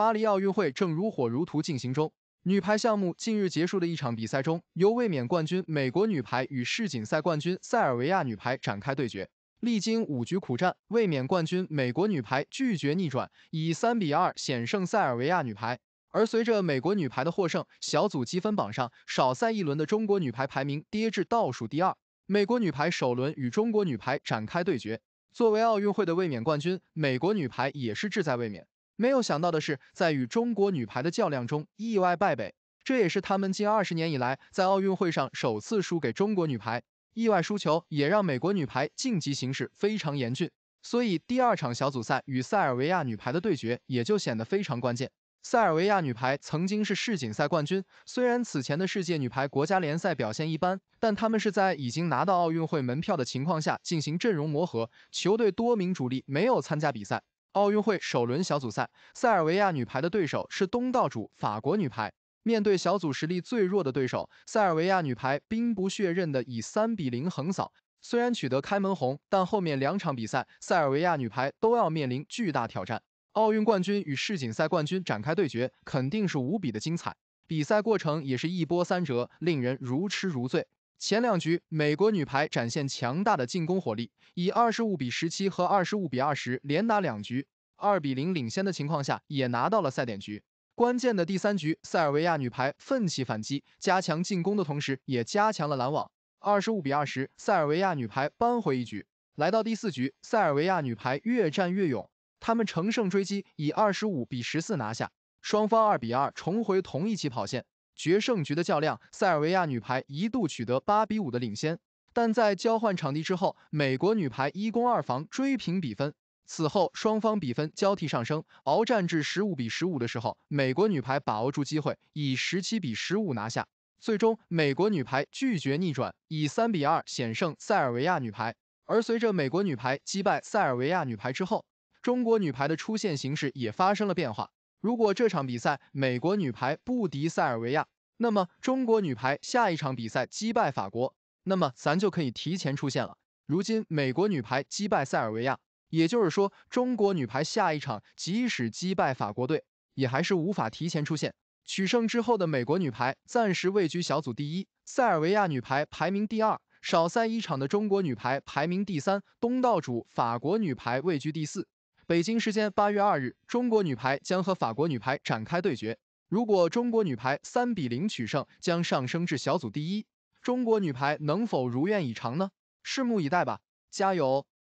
巴黎奥运会正如火如荼进行中，女排项目近日结束的一场比赛中，由卫冕冠军美国女排与世锦赛冠军塞尔维亚女排展开对决。历经五局苦战，卫冕冠军美国女排拒绝逆转，以三比二险胜塞尔维亚女排。而随着美国女排的获胜，小组积分榜上少赛一轮的中国女排排名跌至倒数第二。美国女排首轮与中国女排展开对决，作为奥运会的卫冕冠军，美国女排也是志在卫冕。没有想到的是，在与中国女排的较量中意外败北，这也是他们近二十年以来在奥运会上首次输给中国女排。意外输球也让美国女排晋级形势非常严峻，所以第二场小组赛与塞尔维亚女排的对决也就显得非常关键。塞尔维亚女排曾经是世锦赛冠军，虽然此前的世界女排国家联赛表现一般，但他们是在已经拿到奥运会门票的情况下进行阵容磨合，球队多名主力没有参加比赛。奥运会首轮小组赛，塞尔维亚女排的对手是东道主法国女排。面对小组实力最弱的对手，塞尔维亚女排兵不血刃的以三比零横扫。虽然取得开门红，但后面两场比赛，塞尔维亚女排都要面临巨大挑战。奥运冠军与世锦赛冠军展开对决，肯定是无比的精彩。比赛过程也是一波三折，令人如痴如醉。前两局，美国女排展现强大的进攻火力，以二十五比十七和二十五比二十连拿两局，二比零领先的情况下也拿到了赛点局。关键的第三局，塞尔维亚女排奋起反击，加强进攻的同时也加强了拦网，二十五比二十，塞尔维亚女排扳回一局。来到第四局，塞尔维亚女排越战越勇，他们乘胜追击，以二十五比十四拿下，双方二比二重回同一起跑线。决胜局的较量，塞尔维亚女排一度取得八比五的领先，但在交换场地之后，美国女排一攻二防追平比分。此后双方比分交替上升，鏖战至十五比十五的时候，美国女排把握住机会，以十七比十五拿下。最终，美国女排拒绝逆转，以三比二险胜塞尔维亚女排。而随着美国女排击败塞尔维亚女排之后，中国女排的出线形势也发生了变化。如果这场比赛美国女排不敌塞尔维亚，那么中国女排下一场比赛击败法国，那么咱就可以提前出线了。如今美国女排击败塞尔维亚，也就是说中国女排下一场即使击败法国队，也还是无法提前出线。取胜之后的美国女排暂时位居小组第一，塞尔维亚女排排名第二，少赛一场的中国女排排名第三，东道主法国女排位居第四。北京时间八月二日，中国女排将和法国女排展开对决。如果中国女排三比零取胜，将上升至小组第一。中国女排能否如愿以偿呢？拭目以待吧，加油！